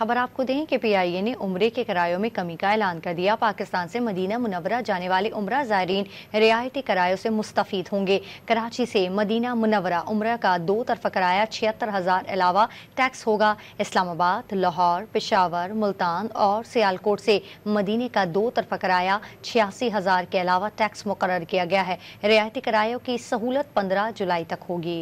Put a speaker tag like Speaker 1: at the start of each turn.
Speaker 1: खबर आपको दें कि पीआईए ने उम्रे के किरायों में कमी का ऐलान कर दिया पाकिस्तान से मदीना मुनवरा जाने वाले उम्र जायरीन रियायती किरायों से मुस्तफ़ होंगे कराची से मदीना मुनवरा उम्र का दो तरफ किराया छिहत्तर हज़ार अलावा टैक्स होगा इस्लामाबाद लाहौर पेशावर मुल्तान और सियालकोट से मदीने का दो तरफ किराया छियासी हज़ार के अलावा टैक्स मुकर किया गया है रियायती किरायों की सहूलत पंद्रह जुलाई तक होगी